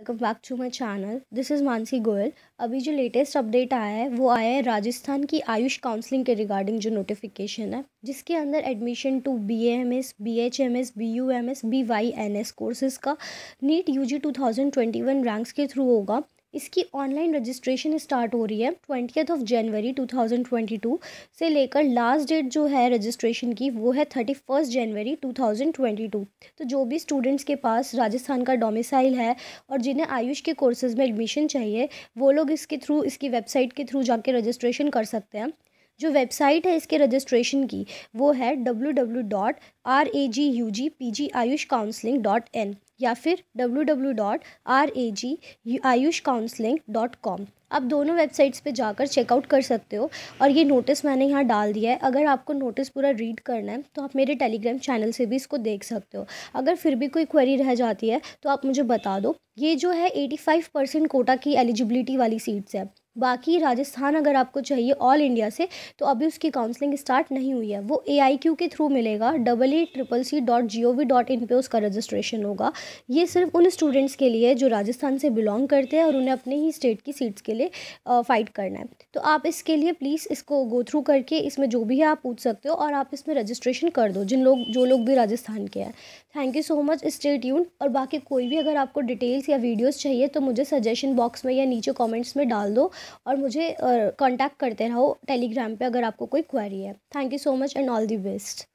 welcome back to my channel this is Mansi Goyal अभी जो latest update आया है वो आया है राजस्थान की आयुष काउंसलिंग के रिगार्डिंग जो नोटिफिकेशन है जिसके अंदर admission to B M S B H M S B U M S B Y N S courses का NEET U G two thousand twenty one ranks के थ्रू होगा इसकी ऑनलाइन रजिस्ट्रेशन स्टार्ट हो रही है ट्वेंटियथ ऑफ जनवरी 2022 से लेकर last date जो है रजिस्ट्रेशन की वो है थर्टी फर्स्ट जनवरी 2022 तो जो भी स्टूडेंट्स के पास राजस्थान का डोमिसाइल है और जिन्हें आयुष के कोर्सेज़ में एडमिशन चाहिए वो लोग इसके थ्रू इसकी वेबसाइट के थ्रू जाके रजिस्ट्रेशन कर सकते हैं जो वेबसाइट है इसके रजिस्ट्रेशन की वो है W W dot R A G U G P G AYUSH counselling dot in या फिर W W dot R A G AYUSH counselling dot com आप दोनों वेबसाइट्स पे जाकर चेकआउट कर सकते हो और ये नोटिस मैंने यहाँ डाल दिया है अगर आपको नोटिस पूरा रीड करना है तो आप मेरे टेलीग्राम चैनल से भी इसको देख सकते हो अगर फिर भी कोई क्वेरी रह जाती है तो आप मुझे बता दो ये जो है 85 परसेंट कोटा की एलिजिबिलिटी वाली सीट्स है बाकी राजस्थान अगर आपको चाहिए ऑल इंडिया से तो अभी उसकी काउंसलिंग स्टार्ट नहीं हुई है वो ए आई क्यू के थ्रू मिलेगा double E triple C dot G O V dot in पर उसका रजिस्ट्रेशन होगा ये सिर्फ उन स्टूडेंट्स के लिए जो राजस्थान से बिलोंग करते हैं और उन्हें अपने ही स्टेट की सीट्स के लिए फ़ाइट करना है तो आप इसके लिए प्लीज़ इसको गो थ्रू करके इसमें जो भी है आप पूछ सकते हो और आप इसमें रजिस्ट्रेशन कर दो जिन लोग जो लोग भी राजस्थान के हैं thank you so much stay tune और बाकी कोई भी अगर आपको डिटेल्स या वीडियोज़ चाहिए तो मुझे सजेशन बॉक्स में या नीचे कॉमेंट्स में डाल दो और मुझे कॉन्टैक्ट करते रहो टेलीग्राम पे अगर आपको कोई क्वारी है thank you so much and all the best